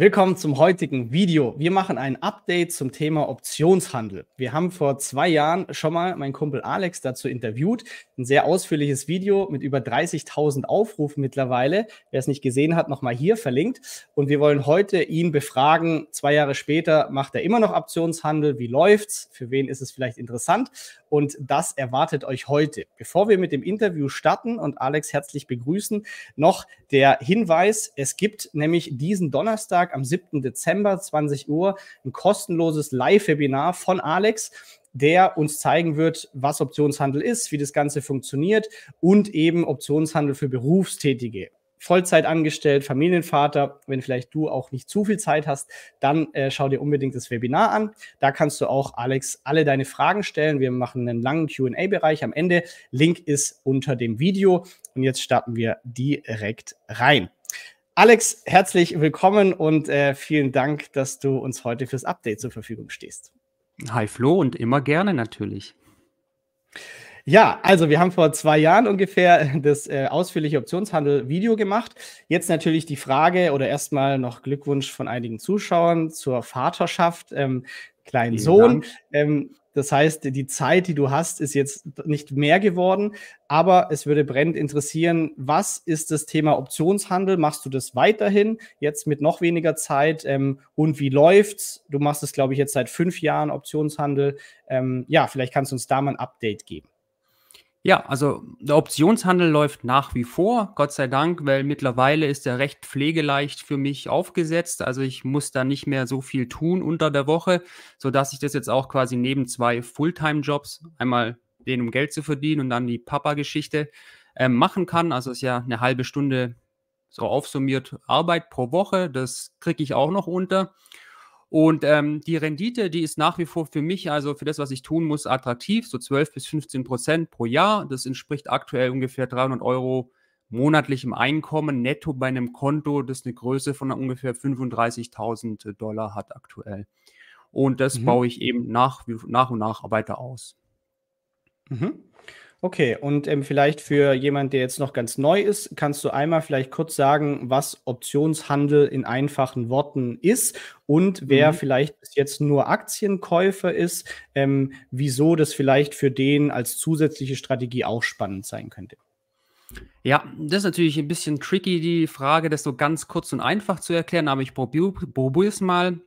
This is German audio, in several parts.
Willkommen zum heutigen Video. Wir machen ein Update zum Thema Optionshandel. Wir haben vor zwei Jahren schon mal meinen Kumpel Alex dazu interviewt. Ein sehr ausführliches Video mit über 30.000 Aufrufen mittlerweile. Wer es nicht gesehen hat, nochmal hier verlinkt. Und wir wollen heute ihn befragen. Zwei Jahre später macht er immer noch Optionshandel. Wie läuft's? Für wen ist es vielleicht interessant? Und das erwartet euch heute. Bevor wir mit dem Interview starten und Alex herzlich begrüßen, noch der Hinweis. Es gibt nämlich diesen Donnerstag Donnerstag am 7. Dezember 20 Uhr ein kostenloses Live-Webinar von Alex der uns zeigen wird, was Optionshandel ist, wie das Ganze funktioniert und eben Optionshandel für Berufstätige. Vollzeit angestellt, Familienvater, wenn vielleicht du auch nicht zu viel Zeit hast, dann äh, schau dir unbedingt das Webinar an. Da kannst du auch, Alex, alle deine Fragen stellen. Wir machen einen langen QA-Bereich am Ende. Link ist unter dem Video. Und jetzt starten wir direkt rein. Alex, herzlich willkommen und äh, vielen Dank, dass du uns heute fürs Update zur Verfügung stehst. Hi Flo und immer gerne natürlich. Ja, also wir haben vor zwei Jahren ungefähr das äh, ausführliche Optionshandel-Video gemacht. Jetzt natürlich die Frage oder erstmal noch Glückwunsch von einigen Zuschauern zur Vaterschaft. Ähm, kleinen Vielen Sohn. Ähm, das heißt, die Zeit, die du hast, ist jetzt nicht mehr geworden. Aber es würde brennend interessieren, was ist das Thema Optionshandel? Machst du das weiterhin jetzt mit noch weniger Zeit? Ähm, und wie läuft's? Du machst es, glaube ich, jetzt seit fünf Jahren Optionshandel. Ähm, ja, vielleicht kannst du uns da mal ein Update geben. Ja, also der Optionshandel läuft nach wie vor, Gott sei Dank, weil mittlerweile ist er recht pflegeleicht für mich aufgesetzt. Also ich muss da nicht mehr so viel tun unter der Woche, sodass ich das jetzt auch quasi neben zwei Fulltime-Jobs, einmal den, um Geld zu verdienen und dann die Papa-Geschichte, äh, machen kann. Also ist ja eine halbe Stunde so aufsummiert Arbeit pro Woche. Das kriege ich auch noch unter. Und ähm, die Rendite, die ist nach wie vor für mich, also für das, was ich tun muss, attraktiv, so 12 bis 15 Prozent pro Jahr. Das entspricht aktuell ungefähr 300 Euro monatlichem Einkommen netto bei einem Konto, das eine Größe von ungefähr 35.000 Dollar hat aktuell. Und das mhm. baue ich eben nach, nach und nach weiter aus. Mhm. Okay, und ähm, vielleicht für jemand, der jetzt noch ganz neu ist, kannst du einmal vielleicht kurz sagen, was Optionshandel in einfachen Worten ist und wer mhm. vielleicht bis jetzt nur Aktienkäufer ist, ähm, wieso das vielleicht für den als zusätzliche Strategie auch spannend sein könnte. Ja, das ist natürlich ein bisschen tricky, die Frage, das so ganz kurz und einfach zu erklären, aber ich probiere es mal.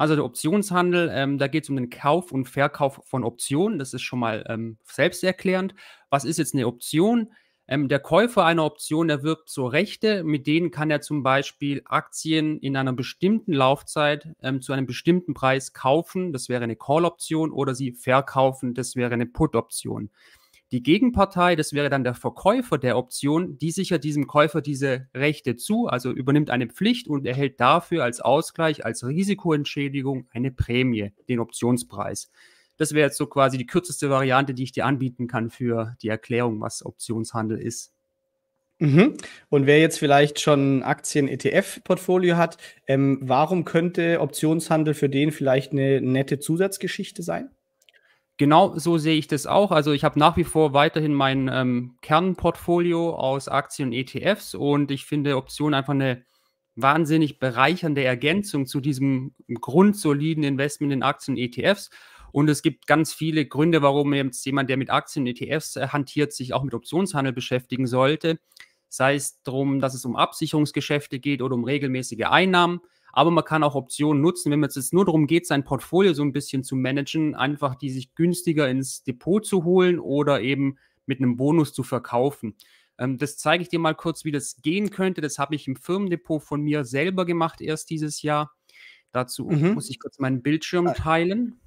Also der Optionshandel, ähm, da geht es um den Kauf und Verkauf von Optionen. Das ist schon mal ähm, selbsterklärend. Was ist jetzt eine Option? Ähm, der Käufer einer Option erwirbt so Rechte, mit denen kann er zum Beispiel Aktien in einer bestimmten Laufzeit ähm, zu einem bestimmten Preis kaufen, das wäre eine Call-Option, oder sie verkaufen, das wäre eine Put-Option. Die Gegenpartei, das wäre dann der Verkäufer der Option, die sichert diesem Käufer diese Rechte zu, also übernimmt eine Pflicht und erhält dafür als Ausgleich, als Risikoentschädigung eine Prämie, den Optionspreis. Das wäre jetzt so quasi die kürzeste Variante, die ich dir anbieten kann für die Erklärung, was Optionshandel ist. Mhm. Und wer jetzt vielleicht schon Aktien-ETF-Portfolio hat, ähm, warum könnte Optionshandel für den vielleicht eine nette Zusatzgeschichte sein? Genau so sehe ich das auch. Also ich habe nach wie vor weiterhin mein ähm, Kernportfolio aus Aktien und ETFs und ich finde Optionen einfach eine wahnsinnig bereichernde Ergänzung zu diesem grundsoliden Investment in Aktien und ETFs. Und es gibt ganz viele Gründe, warum jetzt jemand, der mit Aktien und ETFs äh, hantiert, sich auch mit Optionshandel beschäftigen sollte. Sei es darum, dass es um Absicherungsgeschäfte geht oder um regelmäßige Einnahmen. Aber man kann auch Optionen nutzen, wenn es jetzt nur darum geht, sein Portfolio so ein bisschen zu managen, einfach die sich günstiger ins Depot zu holen oder eben mit einem Bonus zu verkaufen. Ähm, das zeige ich dir mal kurz, wie das gehen könnte. Das habe ich im Firmendepot von mir selber gemacht erst dieses Jahr. Dazu mhm. muss ich kurz meinen Bildschirm ah. teilen.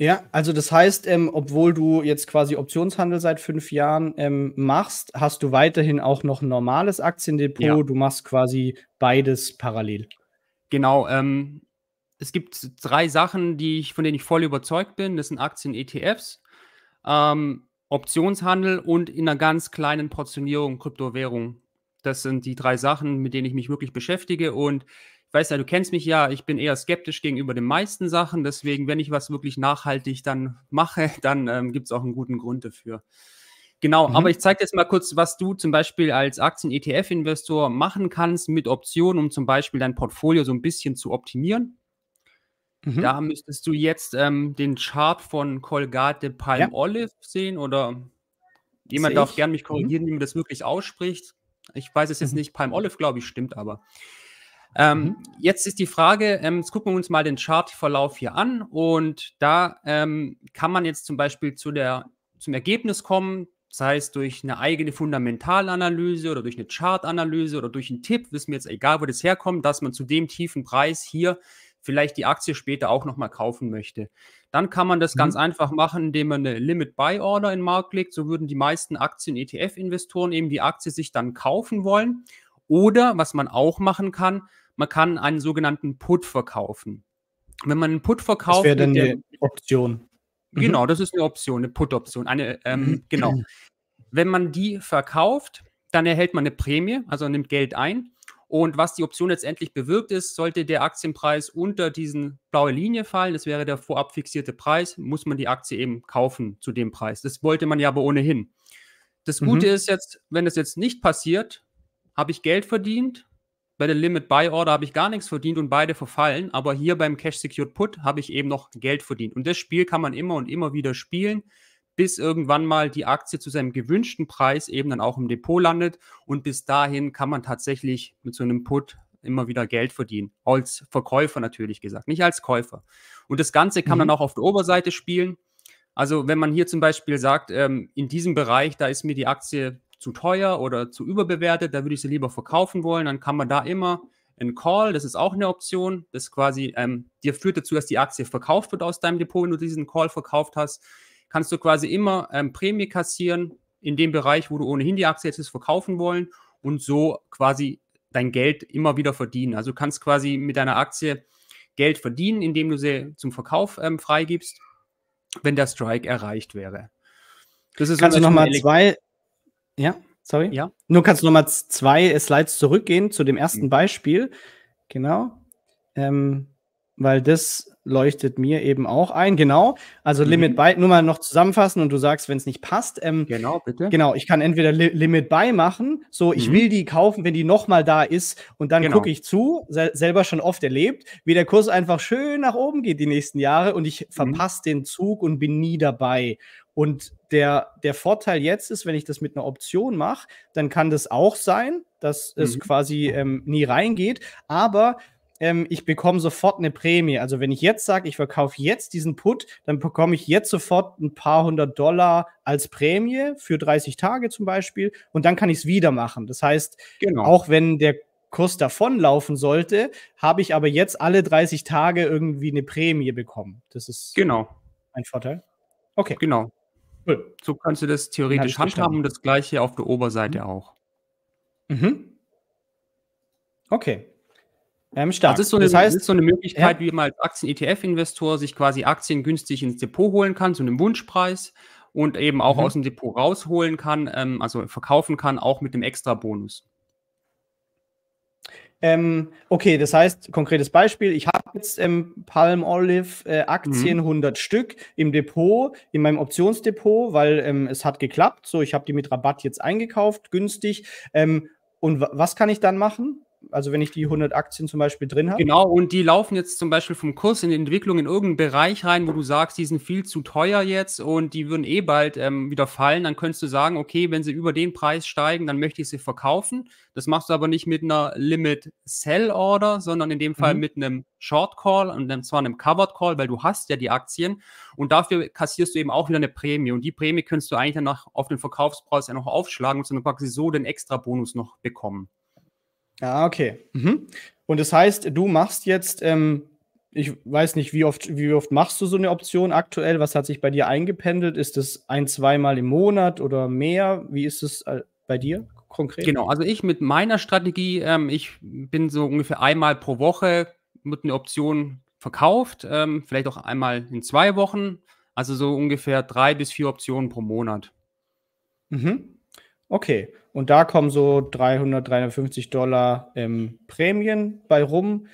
Ja, also das heißt, ähm, obwohl du jetzt quasi Optionshandel seit fünf Jahren ähm, machst, hast du weiterhin auch noch ein normales Aktiendepot. Ja. Du machst quasi beides parallel. Genau, ähm, es gibt drei Sachen, die ich, von denen ich voll überzeugt bin. Das sind Aktien, ETFs, ähm, Optionshandel und in einer ganz kleinen Portionierung Kryptowährung. Das sind die drei Sachen, mit denen ich mich wirklich beschäftige. Und ich weiß ja, du kennst mich ja, ich bin eher skeptisch gegenüber den meisten Sachen. Deswegen, wenn ich was wirklich nachhaltig dann mache, dann ähm, gibt es auch einen guten Grund dafür. Genau, mhm. aber ich zeige dir jetzt mal kurz, was du zum Beispiel als Aktien-ETF-Investor machen kannst mit Optionen, um zum Beispiel dein Portfolio so ein bisschen zu optimieren. Mhm. Da müsstest du jetzt ähm, den Chart von Colgate Palm ja. Olive sehen oder jemand darf gerne mich mhm. korrigieren, mhm. wie man das wirklich ausspricht. Ich weiß es jetzt mhm. nicht, Palm Olive, glaube ich, stimmt aber. Ähm, mhm. jetzt ist die Frage, ähm, jetzt gucken wir uns mal den Chartverlauf hier an und da ähm, kann man jetzt zum Beispiel zu der, zum Ergebnis kommen, das heißt, durch eine eigene Fundamentalanalyse oder durch eine Chartanalyse oder durch einen Tipp, wissen wir jetzt egal, wo das herkommt, dass man zu dem tiefen Preis hier vielleicht die Aktie später auch nochmal kaufen möchte. Dann kann man das mhm. ganz einfach machen, indem man eine Limit-Buy-Order in den Markt legt. So würden die meisten Aktien-ETF-Investoren eben die Aktie sich dann kaufen wollen. Oder was man auch machen kann, man kann einen sogenannten Put verkaufen. Wenn man einen Put verkauft. Das wäre dann eine Option. Mhm. Genau, das ist eine Option, eine Put-Option. Eine, ähm, mhm. genau. Wenn man die verkauft, dann erhält man eine Prämie, also nimmt Geld ein. Und was die Option letztendlich bewirkt ist, sollte der Aktienpreis unter diesen blaue Linie fallen, das wäre der vorab fixierte Preis, muss man die Aktie eben kaufen zu dem Preis. Das wollte man ja aber ohnehin. Das Gute mhm. ist jetzt, wenn das jetzt nicht passiert, habe ich Geld verdient, bei der Limit Buy Order habe ich gar nichts verdient und beide verfallen, aber hier beim Cash Secured Put habe ich eben noch Geld verdient. Und das Spiel kann man immer und immer wieder spielen, bis irgendwann mal die Aktie zu seinem gewünschten Preis eben dann auch im Depot landet. Und bis dahin kann man tatsächlich mit so einem Put immer wieder Geld verdienen. Als Verkäufer natürlich gesagt, nicht als Käufer. Und das Ganze kann mhm. man auch auf der Oberseite spielen. Also wenn man hier zum Beispiel sagt, ähm, in diesem Bereich, da ist mir die Aktie zu teuer oder zu überbewertet, da würde ich sie lieber verkaufen wollen, dann kann man da immer einen Call, das ist auch eine Option, das quasi ähm, dir führt dazu, dass die Aktie verkauft wird aus deinem Depot, wenn du diesen Call verkauft hast, kannst du quasi immer ähm, Prämie kassieren in dem Bereich, wo du ohnehin die Aktie jetzt verkaufen wollen und so quasi dein Geld immer wieder verdienen. Also du kannst quasi mit deiner Aktie Geld verdienen, indem du sie zum Verkauf ähm, freigibst, wenn der Strike erreicht wäre. Das ist Kannst du nochmal zwei, ja, sorry. Ja. Nur kannst du nochmal zwei Slides zurückgehen zu dem ersten mhm. Beispiel. Genau. Ähm, weil das leuchtet mir eben auch ein. Genau. Also mhm. Limit by, nur mal noch zusammenfassen und du sagst, wenn es nicht passt. Ähm, genau, bitte. Genau, ich kann entweder Li Limit by machen, so ich mhm. will die kaufen, wenn die nochmal da ist und dann genau. gucke ich zu, sel selber schon oft erlebt, wie der Kurs einfach schön nach oben geht die nächsten Jahre und ich mhm. verpasse mhm. den Zug und bin nie dabei. Und der, der Vorteil jetzt ist, wenn ich das mit einer Option mache, dann kann das auch sein, dass mhm. es quasi ähm, nie reingeht, aber ähm, ich bekomme sofort eine Prämie. Also wenn ich jetzt sage, ich verkaufe jetzt diesen Put, dann bekomme ich jetzt sofort ein paar hundert Dollar als Prämie für 30 Tage zum Beispiel und dann kann ich es wieder machen. Das heißt, genau. auch wenn der Kurs davonlaufen sollte, habe ich aber jetzt alle 30 Tage irgendwie eine Prämie bekommen. Das ist genau ein Vorteil. Okay. Genau. So kannst du das theoretisch handhaben. Das gleiche auf der Oberseite mhm. auch. Mhm. Okay. Ähm, stark. Also ist so eine, das heißt, ist so eine Möglichkeit, ja. wie man als Aktien-ETF-Investor sich quasi Aktien günstig ins Depot holen kann, zu einem Wunschpreis und eben auch mhm. aus dem Depot rausholen kann, ähm, also verkaufen kann, auch mit einem extra Bonus. Ähm, okay, das heißt, konkretes Beispiel, ich habe jetzt ähm, Palm Olive äh, Aktien mhm. 100 Stück im Depot, in meinem Optionsdepot, weil ähm, es hat geklappt. So, ich habe die mit Rabatt jetzt eingekauft, günstig. Ähm, und was kann ich dann machen? Also wenn ich die 100 Aktien zum Beispiel drin habe. Genau, und die laufen jetzt zum Beispiel vom Kurs in die Entwicklung in irgendeinen Bereich rein, wo du sagst, die sind viel zu teuer jetzt und die würden eh bald ähm, wieder fallen. Dann könntest du sagen, okay, wenn sie über den Preis steigen, dann möchte ich sie verkaufen. Das machst du aber nicht mit einer Limit Sell Order, sondern in dem Fall mhm. mit einem Short Call und zwar einem Covered Call, weil du hast ja die Aktien und dafür kassierst du eben auch wieder eine Prämie und die Prämie kannst du eigentlich danach auf den Verkaufspreis ja noch aufschlagen und dann quasi so den extra Bonus noch bekommen. Ah, okay. Mhm. Und das heißt, du machst jetzt, ähm, ich weiß nicht, wie oft, wie oft machst du so eine Option aktuell? Was hat sich bei dir eingependelt? Ist es ein, zweimal im Monat oder mehr? Wie ist es äh, bei dir konkret? Genau, also ich mit meiner Strategie, ähm, ich bin so ungefähr einmal pro Woche mit einer Option verkauft, ähm, vielleicht auch einmal in zwei Wochen. Also so ungefähr drei bis vier Optionen pro Monat. Mhm. Okay, und da kommen so 300, 350 Dollar ähm, Prämien bei rum.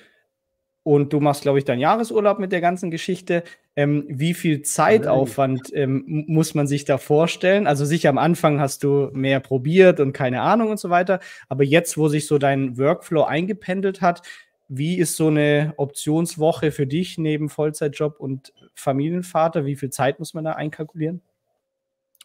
Und du machst, glaube ich, deinen Jahresurlaub mit der ganzen Geschichte. Ähm, wie viel Zeitaufwand ähm, muss man sich da vorstellen? Also sicher am Anfang hast du mehr probiert und keine Ahnung und so weiter. Aber jetzt, wo sich so dein Workflow eingependelt hat, wie ist so eine Optionswoche für dich neben Vollzeitjob und Familienvater? Wie viel Zeit muss man da einkalkulieren?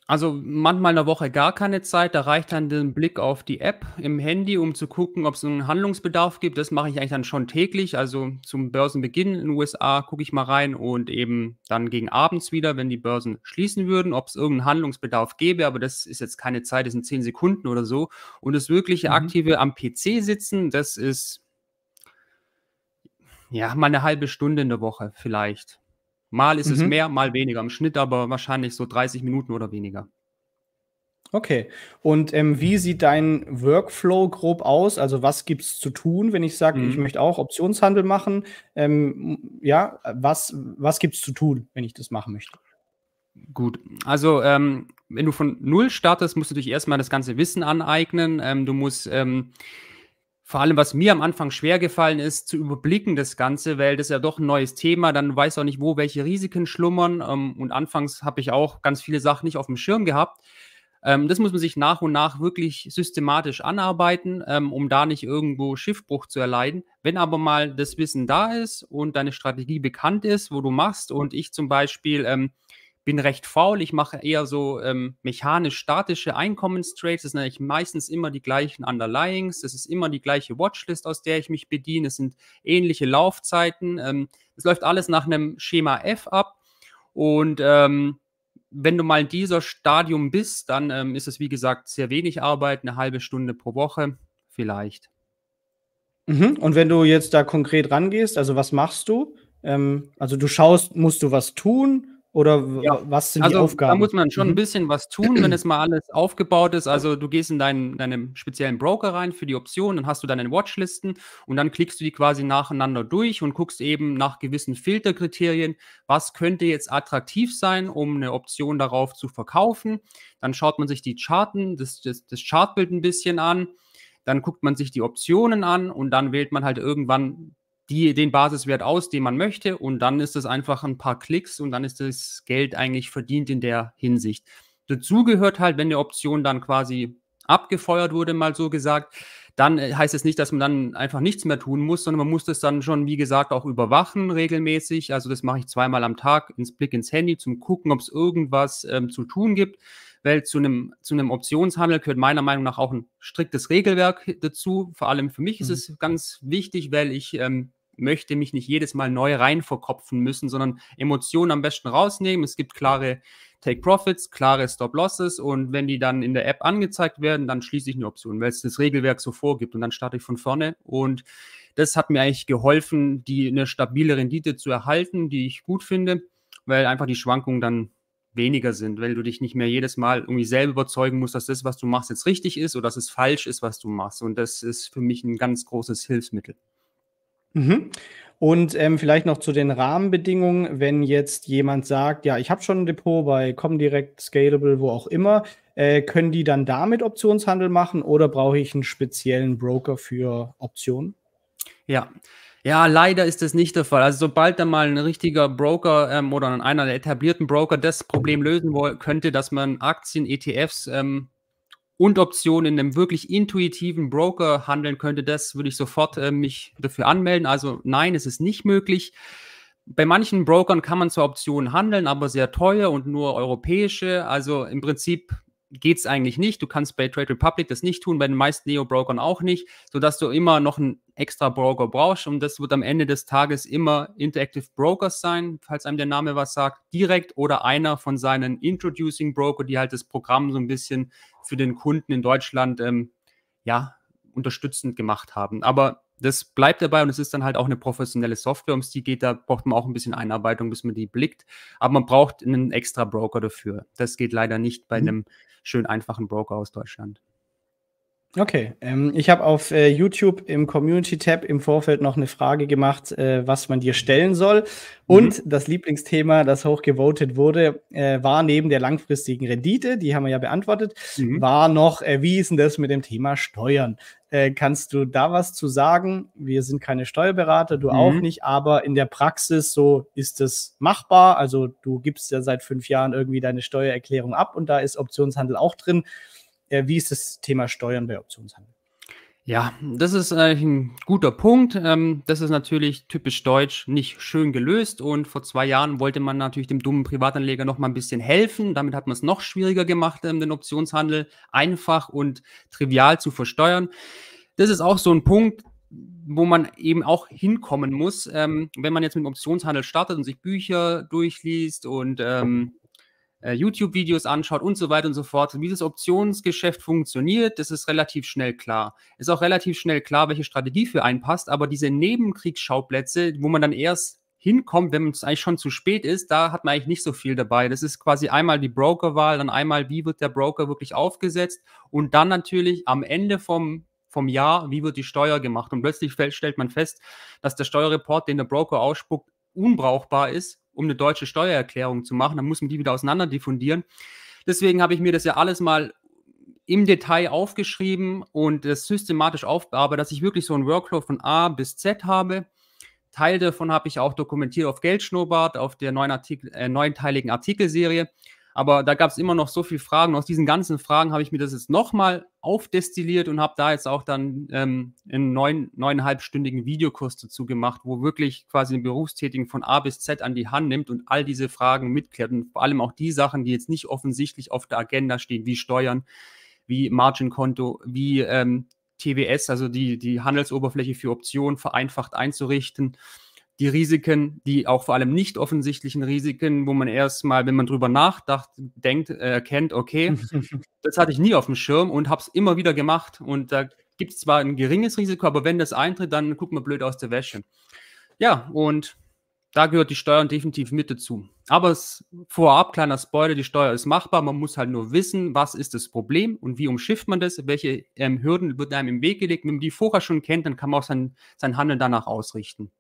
Also manchmal in der Woche gar keine Zeit, da reicht dann der Blick auf die App im Handy, um zu gucken, ob es einen Handlungsbedarf gibt. Das mache ich eigentlich dann schon täglich, also zum Börsenbeginn in den USA gucke ich mal rein und eben dann gegen abends wieder, wenn die Börsen schließen würden, ob es irgendeinen Handlungsbedarf gäbe, aber das ist jetzt keine Zeit, das sind zehn Sekunden oder so. Und das wirkliche mhm. aktive am PC sitzen, das ist ja mal eine halbe Stunde in der Woche vielleicht. Mal ist mhm. es mehr, mal weniger im Schnitt, aber wahrscheinlich so 30 Minuten oder weniger. Okay. Und ähm, wie mhm. sieht dein Workflow grob aus? Also was gibt es zu tun, wenn ich sage, mhm. ich möchte auch Optionshandel machen? Ähm, ja, was, was gibt es zu tun, wenn ich das machen möchte? Gut, also ähm, wenn du von Null startest, musst du dich erstmal das ganze Wissen aneignen. Ähm, du musst ähm, vor allem, was mir am Anfang schwer gefallen ist, zu überblicken das Ganze, weil das ja doch ein neues Thema, dann weiß auch nicht, wo welche Risiken schlummern. Ähm, und anfangs habe ich auch ganz viele Sachen nicht auf dem Schirm gehabt. Ähm, das muss man sich nach und nach wirklich systematisch anarbeiten, ähm, um da nicht irgendwo Schiffbruch zu erleiden. Wenn aber mal das Wissen da ist und deine Strategie bekannt ist, wo du machst, und ich zum Beispiel bin recht faul, ich mache eher so ähm, mechanisch-statische Einkommenstrades, das sind eigentlich meistens immer die gleichen Underlyings, das ist immer die gleiche Watchlist, aus der ich mich bediene, es sind ähnliche Laufzeiten, ähm, es ähm, läuft alles nach einem Schema F ab und ähm, wenn du mal in dieser Stadium bist, dann ähm, ist es wie gesagt sehr wenig Arbeit, eine halbe Stunde pro Woche vielleicht. Mhm. Und wenn du jetzt da konkret rangehst, also was machst du? Ähm, also du schaust, musst du was tun? Oder ja. was sind also, die Aufgaben? Da muss man schon ein mhm. bisschen was tun, wenn es mal alles aufgebaut ist. Also du gehst in deinen, deinen speziellen Broker rein für die Optionen, dann hast du deine Watchlisten und dann klickst du die quasi nacheinander durch und guckst eben nach gewissen Filterkriterien, was könnte jetzt attraktiv sein, um eine Option darauf zu verkaufen. Dann schaut man sich die Charten, das, das, das Chartbild ein bisschen an. Dann guckt man sich die Optionen an und dann wählt man halt irgendwann die, den Basiswert aus, den man möchte, und dann ist es einfach ein paar Klicks und dann ist das Geld eigentlich verdient in der Hinsicht. Dazu gehört halt, wenn die Option dann quasi abgefeuert wurde, mal so gesagt, dann äh, heißt es nicht, dass man dann einfach nichts mehr tun muss, sondern man muss das dann schon, wie gesagt, auch überwachen regelmäßig. Also das mache ich zweimal am Tag ins Blick ins Handy, zum gucken, ob es irgendwas ähm, zu tun gibt. Weil zu einem, zu einem Optionshandel gehört meiner Meinung nach auch ein striktes Regelwerk dazu. Vor allem für mich mhm. ist es ganz wichtig, weil ich ähm, möchte mich nicht jedes Mal neu rein verkopfen müssen, sondern Emotionen am besten rausnehmen. Es gibt klare Take-Profits, klare Stop-Losses und wenn die dann in der App angezeigt werden, dann schließe ich eine Option, weil es das Regelwerk so vorgibt und dann starte ich von vorne und das hat mir eigentlich geholfen, die eine stabile Rendite zu erhalten, die ich gut finde, weil einfach die Schwankungen dann weniger sind, weil du dich nicht mehr jedes Mal irgendwie selber überzeugen musst, dass das, was du machst, jetzt richtig ist oder dass es falsch ist, was du machst. Und das ist für mich ein ganz großes Hilfsmittel. Mhm. Und ähm, vielleicht noch zu den Rahmenbedingungen, wenn jetzt jemand sagt, ja, ich habe schon ein Depot bei Comdirect, Scalable, wo auch immer, äh, können die dann damit Optionshandel machen oder brauche ich einen speziellen Broker für Optionen? Ja. Ja, leider ist das nicht der Fall. Also sobald dann mal ein richtiger Broker ähm, oder einer der etablierten Broker das Problem lösen will, könnte, dass man Aktien, ETFs ähm, und Optionen in einem wirklich intuitiven Broker handeln könnte, das würde ich sofort äh, mich dafür anmelden. Also nein, es ist nicht möglich. Bei manchen Brokern kann man zwar Optionen handeln, aber sehr teuer und nur europäische. Also im Prinzip geht es eigentlich nicht. Du kannst bei Trade Republic das nicht tun, bei den meisten Neo-Brokern auch nicht, sodass du immer noch einen extra Broker brauchst. Und das wird am Ende des Tages immer Interactive Brokers sein, falls einem der Name was sagt, direkt oder einer von seinen Introducing Broker, die halt das Programm so ein bisschen für den Kunden in Deutschland ähm, ja, unterstützend gemacht haben. Aber das bleibt dabei und es ist dann halt auch eine professionelle Software, um es die geht, da braucht man auch ein bisschen Einarbeitung, bis man die blickt. Aber man braucht einen extra Broker dafür. Das geht leider nicht bei mhm. einem schön einfachen Broker aus Deutschland. Okay, ähm, ich habe auf äh, YouTube im Community-Tab im Vorfeld noch eine Frage gemacht, äh, was man dir stellen soll. Und mhm. das Lieblingsthema, das hochgevotet wurde, äh, war neben der langfristigen Rendite, die haben wir ja beantwortet, mhm. war noch, äh, wie ist denn das mit dem Thema Steuern? Äh, kannst du da was zu sagen? Wir sind keine Steuerberater, du mhm. auch nicht, aber in der Praxis so ist es machbar. Also du gibst ja seit fünf Jahren irgendwie deine Steuererklärung ab und da ist Optionshandel auch drin. Äh, wie ist das Thema Steuern bei Optionshandel? Ja, das ist ein guter Punkt. Ähm, das ist natürlich typisch deutsch nicht schön gelöst und vor zwei Jahren wollte man natürlich dem dummen Privatanleger noch mal ein bisschen helfen. Damit hat man es noch schwieriger gemacht, ähm, den Optionshandel einfach und trivial zu versteuern. Das ist auch so ein Punkt, wo man eben auch hinkommen muss, ähm, wenn man jetzt mit dem Optionshandel startet und sich Bücher durchliest und äh, YouTube-Videos anschaut und so weiter und so fort. wie das Optionsgeschäft funktioniert, das ist relativ schnell klar. Ist auch relativ schnell klar, welche Strategie für einen passt, aber diese Nebenkriegsschauplätze, wo man dann erst hinkommt, wenn es eigentlich schon zu spät ist, da hat man eigentlich nicht so viel dabei. Das ist quasi einmal die Brokerwahl, dann einmal, wie wird der Broker wirklich aufgesetzt und dann natürlich am Ende vom, vom Jahr, wie wird die Steuer gemacht. Und plötzlich stellt man fest, dass der Steuerreport, den der Broker ausspuckt, unbrauchbar ist um eine deutsche Steuererklärung zu machen. Dann muss man die wieder auseinander diffundieren. Deswegen habe ich mir das ja alles mal im Detail aufgeschrieben und das systematisch aufbearbeitet, dass ich wirklich so einen Workflow von A bis Z habe. Teil davon habe ich auch dokumentiert auf Geldschnurrbart, auf der neuen Artikel, äh, neunteiligen Artikelserie. Aber da gab es immer noch so viele Fragen. Aus diesen ganzen Fragen habe ich mir das jetzt nochmal aufdestilliert und habe da jetzt auch dann ähm, einen neun, neuneinhalbstündigen Videokurs dazu gemacht, wo wirklich quasi den Berufstätigen von A bis Z an die Hand nimmt und all diese Fragen mitklärt. Und vor allem auch die Sachen, die jetzt nicht offensichtlich auf der Agenda stehen, wie Steuern, wie Margin-Konto, wie ähm, TWS, also die, die Handelsoberfläche für Optionen vereinfacht einzurichten die Risiken, die auch vor allem nicht offensichtlichen Risiken, wo man erstmal, wenn man drüber nachdacht, denkt, äh, erkennt, äh, okay, das hatte ich nie auf dem Schirm und habe es immer wieder gemacht. Und da gibt es zwar ein geringes Risiko, aber wenn das eintritt, dann guckt man blöd aus der Wäsche. Ja, und da gehört die Steuer definitiv mit dazu. Aber es, vorab, kleiner Spoiler, die Steuer ist machbar. Man muss halt nur wissen, was ist das Problem und wie umschifft man das, welche ähm, Hürden wird einem im Weg gelegt. Wenn man die vorher schon kennt, dann kann man auch sein, sein Handeln danach ausrichten.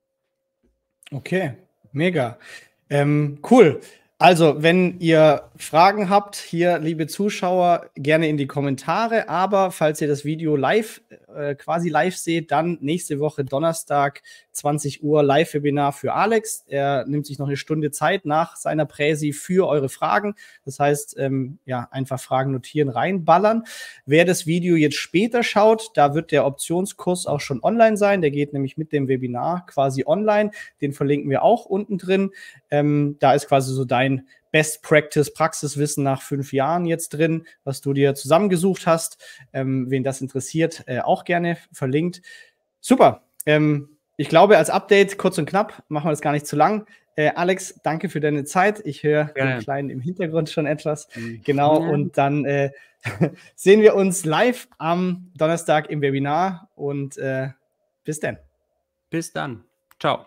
Okay, mega. Ähm, cool. Also, wenn ihr Fragen habt, hier, liebe Zuschauer, gerne in die Kommentare. Aber falls ihr das Video live äh, äh, quasi live seht, dann nächste Woche Donnerstag 20 Uhr Live-Webinar für Alex. Er nimmt sich noch eine Stunde Zeit nach seiner Präsi für eure Fragen. Das heißt, ähm, ja, einfach Fragen notieren, reinballern. Wer das Video jetzt später schaut, da wird der Optionskurs auch schon online sein. Der geht nämlich mit dem Webinar quasi online. Den verlinken wir auch unten drin. Ähm, da ist quasi so dein Best Practice, Praxiswissen nach fünf Jahren jetzt drin, was du dir zusammengesucht hast. Ähm, wen das interessiert, äh, auch gerne verlinkt. Super. Ähm, ich glaube, als Update, kurz und knapp, machen wir das gar nicht zu lang. Äh, Alex, danke für deine Zeit. Ich höre den Kleinen im Hintergrund schon etwas. Mhm. Genau, und dann äh, sehen wir uns live am Donnerstag im Webinar und äh, bis dann. Bis dann. Ciao.